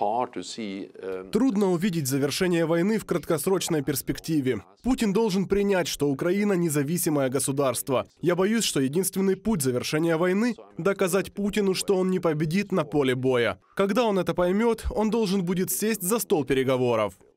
Um, Трудно увидеть завершение войны в краткосрочной перспективе. Путин должен принять, что Украина независимое государство. Я боюсь, что единственный путь завершения войны — доказать Путину, что он не победит на поле боя. Когда он это поймет, он должен будет сесть за стол переговоров.